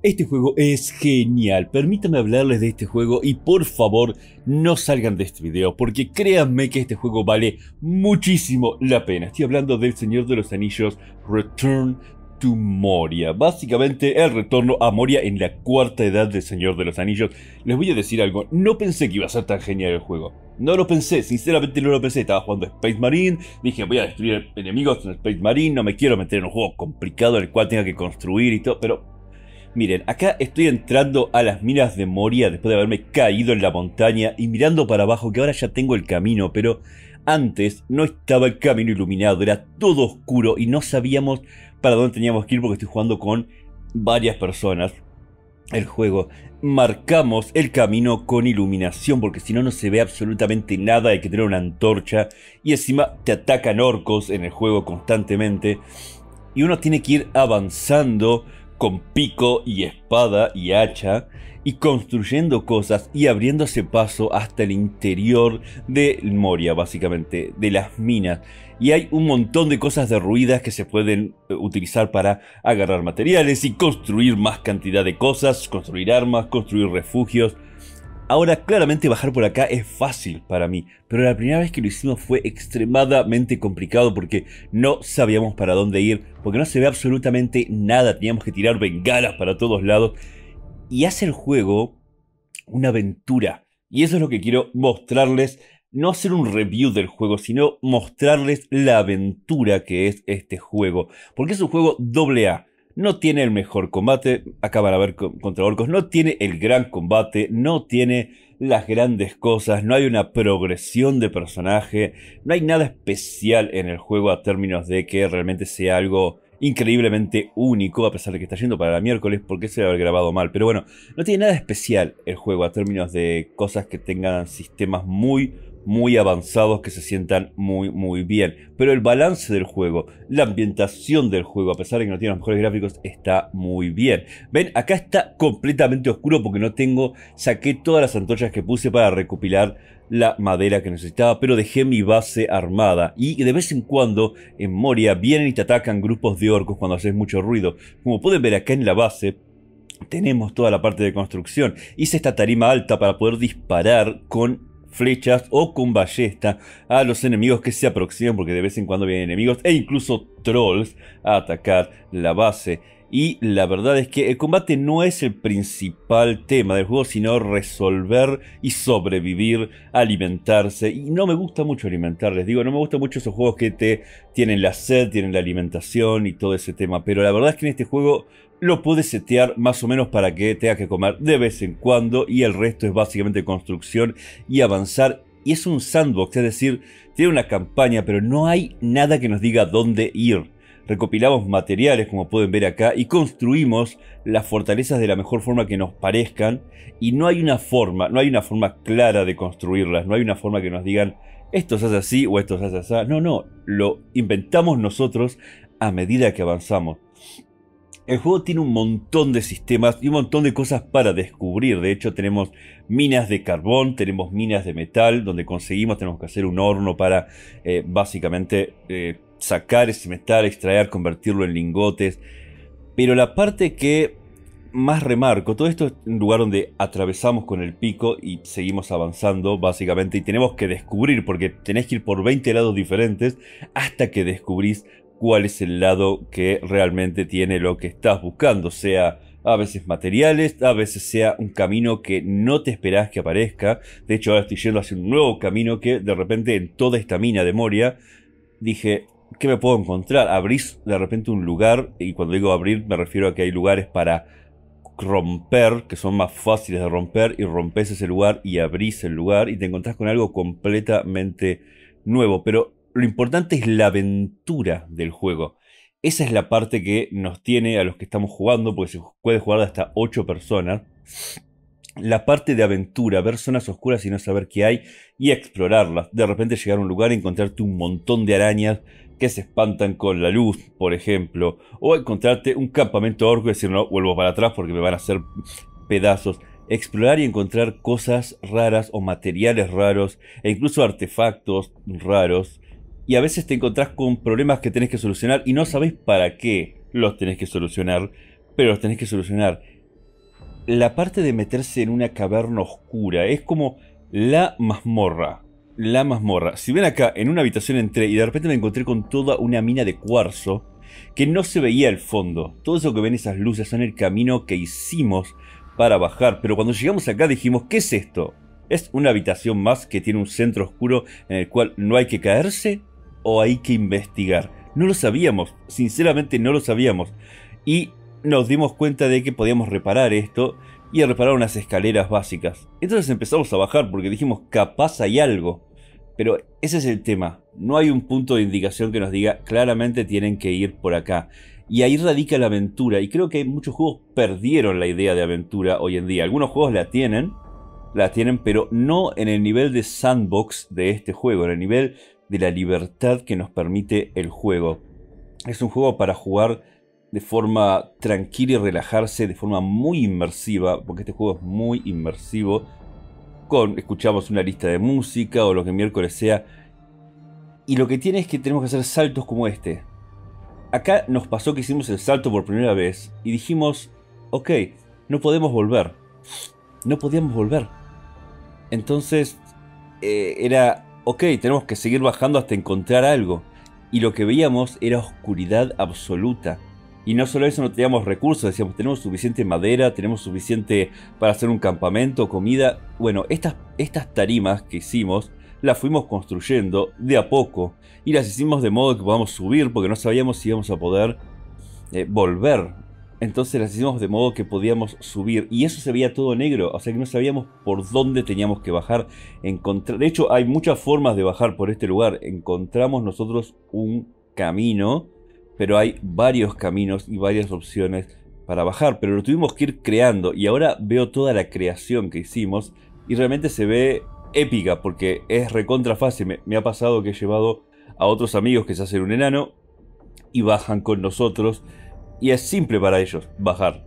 Este juego es genial, permítame hablarles de este juego y por favor no salgan de este video porque créanme que este juego vale muchísimo la pena. Estoy hablando del Señor de los Anillos Return to Moria. Básicamente el retorno a Moria en la cuarta edad del Señor de los Anillos. Les voy a decir algo, no pensé que iba a ser tan genial el juego. No lo pensé, sinceramente no lo pensé. Estaba jugando Space Marine, dije voy a destruir enemigos en Space Marine, no me quiero meter en un juego complicado en el cual tenga que construir y todo, pero Miren, acá estoy entrando a las minas de Moria después de haberme caído en la montaña y mirando para abajo que ahora ya tengo el camino, pero antes no estaba el camino iluminado, era todo oscuro y no sabíamos para dónde teníamos que ir porque estoy jugando con varias personas. El juego. Marcamos el camino con iluminación porque si no no se ve absolutamente nada, hay que tener una antorcha y encima te atacan orcos en el juego constantemente y uno tiene que ir avanzando con pico y espada y hacha, y construyendo cosas y abriéndose paso hasta el interior de Moria, básicamente, de las minas. Y hay un montón de cosas derruidas que se pueden eh, utilizar para agarrar materiales y construir más cantidad de cosas, construir armas, construir refugios. Ahora, claramente bajar por acá es fácil para mí, pero la primera vez que lo hicimos fue extremadamente complicado porque no sabíamos para dónde ir, porque no se ve absolutamente nada, teníamos que tirar bengalas para todos lados. Y hace el juego una aventura. Y eso es lo que quiero mostrarles, no hacer un review del juego, sino mostrarles la aventura que es este juego. Porque es un juego doble A no tiene el mejor combate, acaban a ver contra orcos, no tiene el gran combate, no tiene las grandes cosas, no hay una progresión de personaje, no hay nada especial en el juego a términos de que realmente sea algo increíblemente único, a pesar de que está yendo para miércoles, porque se lo haber grabado mal. Pero bueno, no tiene nada especial el juego a términos de cosas que tengan sistemas muy muy avanzados que se sientan muy muy bien. Pero el balance del juego, la ambientación del juego, a pesar de que no tiene los mejores gráficos, está muy bien. Ven, acá está completamente oscuro porque no tengo, saqué todas las antorchas que puse para recopilar la madera que necesitaba, pero dejé mi base armada. Y de vez en cuando en Moria vienen y te atacan grupos de orcos cuando haces mucho ruido. Como pueden ver acá en la base, tenemos toda la parte de construcción. Hice esta tarima alta para poder disparar con flechas o con ballesta a los enemigos que se aproximan, porque de vez en cuando vienen enemigos e incluso trolls a atacar la base. Y la verdad es que el combate no es el principal tema del juego, sino resolver y sobrevivir, alimentarse. Y no me gusta mucho alimentar, les digo, no me gusta mucho esos juegos que te tienen la sed, tienen la alimentación y todo ese tema. Pero la verdad es que en este juego lo puedes setear más o menos para que tenga que comer de vez en cuando y el resto es básicamente construcción y avanzar. Y es un sandbox, es decir, tiene una campaña, pero no hay nada que nos diga dónde ir. Recopilamos materiales, como pueden ver acá, y construimos las fortalezas de la mejor forma que nos parezcan. Y no hay una forma, no hay una forma clara de construirlas, no hay una forma que nos digan esto se hace así o esto se hace así. No, no, lo inventamos nosotros a medida que avanzamos. El juego tiene un montón de sistemas y un montón de cosas para descubrir. De hecho, tenemos minas de carbón, tenemos minas de metal, donde conseguimos, tenemos que hacer un horno para eh, básicamente eh, sacar ese metal, extraer, convertirlo en lingotes. Pero la parte que más remarco, todo esto es un lugar donde atravesamos con el pico y seguimos avanzando básicamente y tenemos que descubrir porque tenés que ir por 20 lados diferentes hasta que descubrís cuál es el lado que realmente tiene lo que estás buscando, sea a veces materiales, a veces sea un camino que no te esperás que aparezca. De hecho, ahora estoy yendo hacia un nuevo camino que de repente en toda esta mina de Moria dije, ¿qué me puedo encontrar? Abrís de repente un lugar, y cuando digo abrir me refiero a que hay lugares para romper, que son más fáciles de romper, y rompes ese lugar y abrís el lugar y te encontrás con algo completamente nuevo. Pero lo importante es la aventura del juego. Esa es la parte que nos tiene a los que estamos jugando, porque se puede jugar de hasta 8 personas. La parte de aventura, ver zonas oscuras y no saber qué hay y explorarlas. De repente llegar a un lugar y encontrarte un montón de arañas que se espantan con la luz, por ejemplo. O encontrarte un campamento orco y decir, no, vuelvo para atrás porque me van a hacer pedazos. Explorar y encontrar cosas raras o materiales raros e incluso artefactos raros y a veces te encontrás con problemas que tenés que solucionar y no sabés para qué los tenés que solucionar, pero los tenés que solucionar. La parte de meterse en una caverna oscura es como la mazmorra. La mazmorra. Si ven acá, en una habitación entré y de repente me encontré con toda una mina de cuarzo que no se veía el fondo. Todo eso que ven esas luces son el camino que hicimos para bajar, pero cuando llegamos acá dijimos, ¿qué es esto? ¿Es una habitación más que tiene un centro oscuro en el cual no hay que caerse? o hay que investigar. No lo sabíamos, sinceramente no lo sabíamos. Y nos dimos cuenta de que podíamos reparar esto y reparar unas escaleras básicas. Entonces empezamos a bajar porque dijimos, capaz hay algo. Pero ese es el tema. No hay un punto de indicación que nos diga claramente tienen que ir por acá. Y ahí radica la aventura. Y creo que muchos juegos perdieron la idea de aventura hoy en día. Algunos juegos la tienen, la tienen, pero no en el nivel de sandbox de este juego, en el nivel de la libertad que nos permite el juego. Es un juego para jugar de forma tranquila y relajarse, de forma muy inmersiva, porque este juego es muy inmersivo. Con escuchamos una lista de música o lo que miércoles sea. Y lo que tiene es que tenemos que hacer saltos como este. Acá nos pasó que hicimos el salto por primera vez y dijimos, ok, no podemos volver. No podíamos volver. Entonces eh, era ok, tenemos que seguir bajando hasta encontrar algo. Y lo que veíamos era oscuridad absoluta. Y no solo eso, no teníamos recursos, decíamos, tenemos suficiente madera, tenemos suficiente para hacer un campamento, comida. Bueno, estas, tarimas que hicimos las fuimos construyendo de a poco y las hicimos de modo que podamos subir porque no sabíamos si íbamos a poder eh, volver entonces las hicimos de modo que podíamos subir y eso se veía todo negro, o sea que no sabíamos por dónde teníamos que bajar. de hecho, hay muchas formas de bajar por este lugar. Encontramos nosotros un camino, pero hay varios caminos y varias opciones para bajar, pero lo tuvimos que ir creando y ahora veo toda la creación que hicimos y realmente se ve épica porque es recontra fácil. me ha pasado que he llevado a otros amigos que se hacen un enano y bajan con nosotros y es simple para ellos bajar.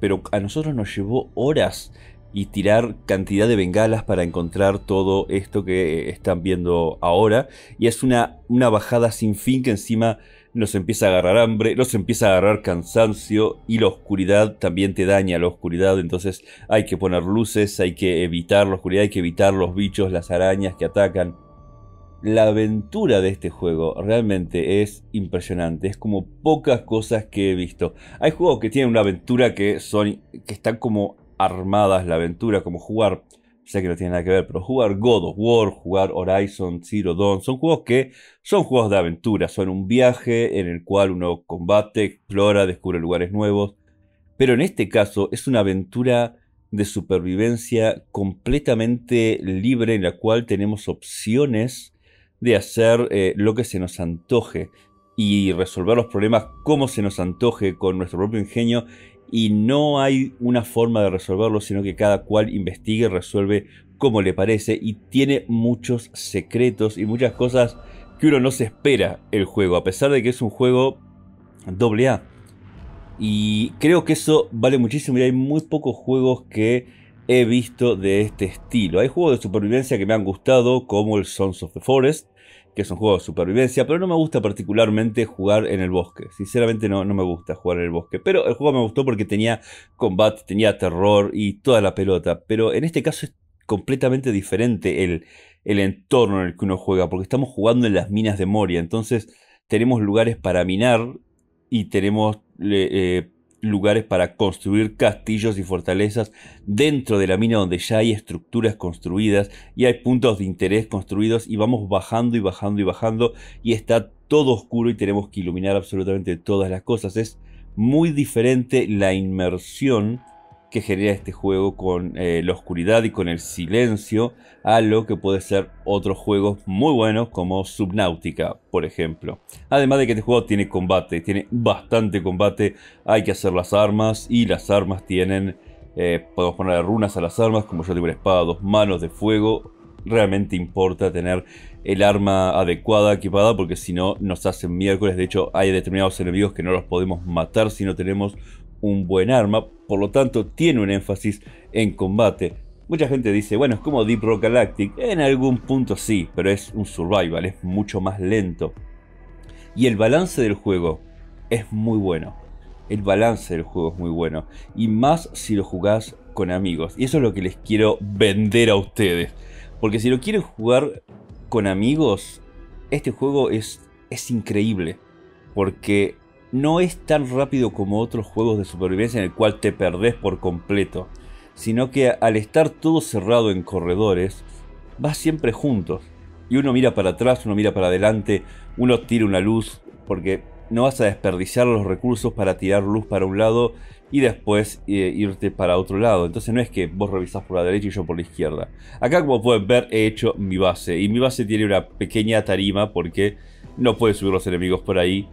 Pero a nosotros nos llevó horas y tirar cantidad de bengalas para encontrar todo esto que eh, están viendo ahora. Y es una, una bajada sin fin que encima nos empieza a agarrar hambre, nos empieza a agarrar cansancio y la oscuridad también te daña la oscuridad, entonces hay que poner luces, hay que evitar la oscuridad, hay que evitar los bichos, las arañas que atacan la aventura de este juego realmente es impresionante. Es como pocas cosas que he visto. Hay juegos que tienen una aventura que son. que están como armadas la aventura, como jugar. Sé que no tiene nada que ver, pero jugar God of War, jugar Horizon Zero Dawn, son juegos que son juegos de aventura, son un viaje en el cual uno combate, explora, descubre lugares nuevos. Pero en este caso es una aventura de supervivencia completamente libre en la cual tenemos opciones de hacer eh, lo que se nos antoje y resolver los problemas como se nos antoje con nuestro propio ingenio y no hay una forma de resolverlo, sino que cada cual investigue, y resuelve como le parece y tiene muchos secretos y muchas cosas que uno no se espera el juego, a pesar de que es un juego doble A. Y creo que eso vale muchísimo y hay muy pocos juegos que he visto de este estilo. Hay juegos de supervivencia que me han gustado, como el Sons of the Forest, que es un de supervivencia, pero no me gusta particularmente jugar en el bosque. Sinceramente no, no me gusta jugar en el bosque. Pero el juego me gustó porque tenía combate, tenía terror y toda la pelota. Pero en este caso es completamente diferente el, entorno en el que uno juega, porque estamos jugando en las minas de Moria. Entonces tenemos lugares para minar y tenemos eh, lugares para construir castillos y fortalezas dentro de la mina donde ya hay estructuras construidas y hay puntos de interés construidos y vamos bajando y bajando y bajando y está todo oscuro y tenemos que iluminar absolutamente todas las cosas. Es muy diferente la inmersión que genera este juego con eh, la oscuridad y con el silencio, a lo que puede ser otros juegos muy buenos como Subnautica, por ejemplo. Además de que este juego tiene combate, tiene bastante combate, hay que hacer las armas y las armas tienen, eh, podemos poner runas a las armas, como yo tengo una espada, dos manos de fuego, realmente importa tener el arma adecuada equipada porque si no nos hacen miércoles. De hecho, hay determinados enemigos que no los podemos matar si no tenemos un buen arma, por lo tanto tiene un énfasis en combate. Mucha gente dice, bueno, es como Deep Rock Galactic, en algún punto sí, pero es un survival, es mucho más lento. Y el balance del juego es muy bueno. El balance del juego es muy bueno. Y más si lo jugás con amigos. Y eso es lo que les quiero vender a ustedes. Porque si lo quieren jugar con amigos, este juego es, es increíble. Porque no es tan rápido como otros juegos de supervivencia en el cual te perdés por completo, sino que al estar todo cerrado en corredores, vas siempre juntos. Y uno mira para atrás, uno mira para adelante, uno tira una luz, porque no vas a desperdiciar los recursos para tirar luz para un lado y después eh, irte para otro lado. Entonces no es que vos revisás por la derecha y yo por la izquierda. Acá como pueden ver he hecho mi base y mi base tiene una pequeña tarima porque no puedes subir los enemigos por ahí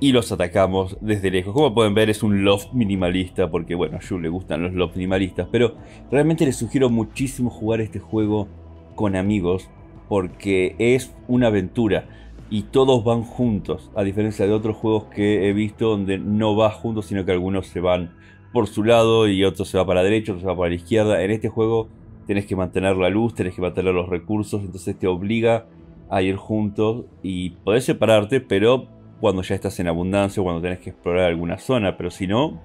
y los atacamos desde lejos. Como pueden ver es un loft minimalista porque bueno, a le gustan los loft minimalistas, pero realmente les sugiero muchísimo jugar este juego con amigos porque es una aventura y todos van juntos, a diferencia de otros juegos que he visto donde no va juntos, sino que algunos se van por su lado y otros se va para la derecha, Otros se va para la izquierda. En este juego tenés que mantener la luz, tenés que mantener los recursos, entonces te obliga a ir juntos y podés separarte, pero cuando ya estás en abundancia o cuando tenés que explorar alguna zona, pero si no,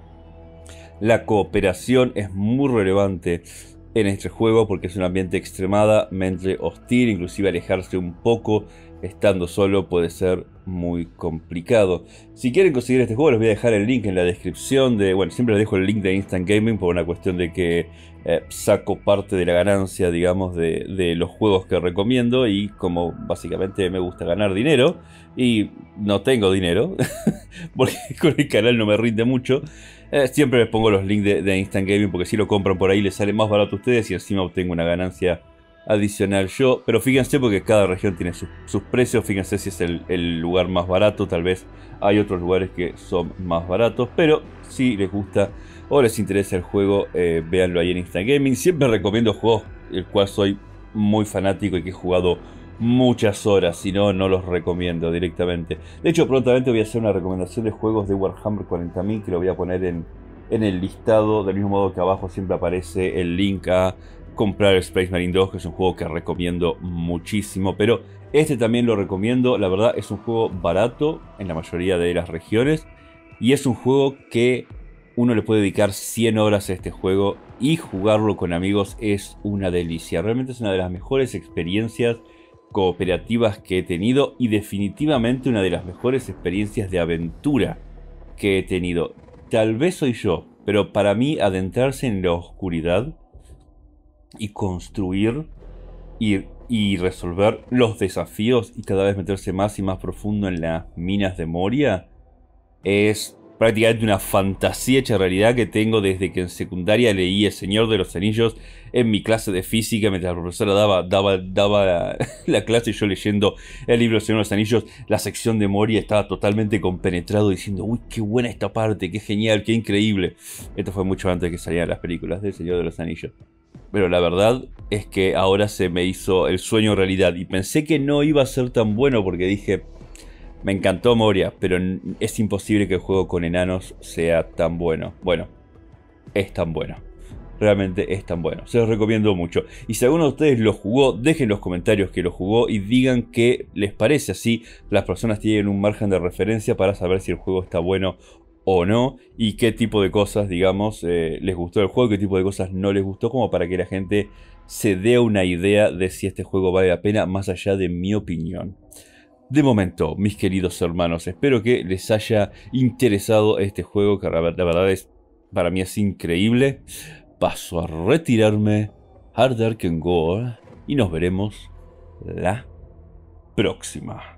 la cooperación es muy relevante en este juego porque es un ambiente extremadamente hostil, inclusive alejarse un poco estando solo puede ser muy complicado. Si quieren conseguir este juego les voy a dejar el link en la descripción de, bueno, siempre les dejo el link de Instant Gaming por una cuestión de que eh, saco parte de la ganancia, digamos, de, de los juegos que recomiendo y como básicamente me gusta ganar dinero y no tengo dinero porque con el canal no me rinde mucho. Eh, siempre les pongo los links de, Instant Gaming porque si lo compran por ahí les sale más barato a ustedes y encima obtengo una ganancia adicional yo. Pero fíjense porque cada región tiene sus precios, fíjense si es el, lugar más barato, tal vez hay otros lugares que son más baratos, pero si les gusta o les interesa el juego, eh, véanlo ahí en Instant Gaming. Siempre recomiendo juegos el cual soy muy fanático y que he jugado muchas horas, si no, no los recomiendo directamente. De hecho, prontamente voy a hacer una recomendación de juegos de Warhammer 40.000 que lo voy a poner en, en el listado, del mismo modo que abajo siempre aparece el link a comprar Space Marine 2, que es un juego que recomiendo muchísimo, pero este también lo recomiendo, la verdad es un juego barato en la mayoría de las regiones y es un juego que uno le puede dedicar 100 horas a este juego y jugarlo con amigos es una delicia, realmente es una de las mejores experiencias cooperativas que he tenido y definitivamente una de las mejores experiencias de aventura que he tenido. Tal vez soy yo, pero para mí adentrarse en la oscuridad y construir y, resolver los desafíos y cada vez meterse más y más profundo en las minas de Moria es prácticamente una fantasía hecha realidad que tengo desde que en secundaria leí El Señor de los Anillos en mi clase de física, mientras la profesora daba, daba, daba la, clase y yo leyendo el libro El Señor de los Anillos, la sección de Moria estaba totalmente compenetrado diciendo, uy, qué buena esta parte, qué genial, qué increíble. Esto fue mucho antes de que salieran las películas El Señor de los Anillos. Pero la verdad es que ahora se me hizo el sueño realidad y pensé que no iba a ser tan bueno porque dije, me encantó Moria, pero es imposible que el juego con enanos sea tan bueno. Bueno, es tan bueno. Realmente es tan bueno. Se los recomiendo mucho. Y si alguno de ustedes lo jugó, dejen los comentarios que lo jugó y digan qué les parece. Así las personas tienen un margen de referencia para saber si el juego está bueno o no y qué tipo de cosas, digamos, eh, les gustó el juego, qué tipo de cosas no les gustó, como para que la gente se dé una idea de si este juego vale la pena más allá de mi opinión. De momento, mis queridos hermanos, espero que les haya interesado este juego, que la verdad es, para mí es increíble. Paso a retirarme, Harder Can Go, y nos veremos la próxima.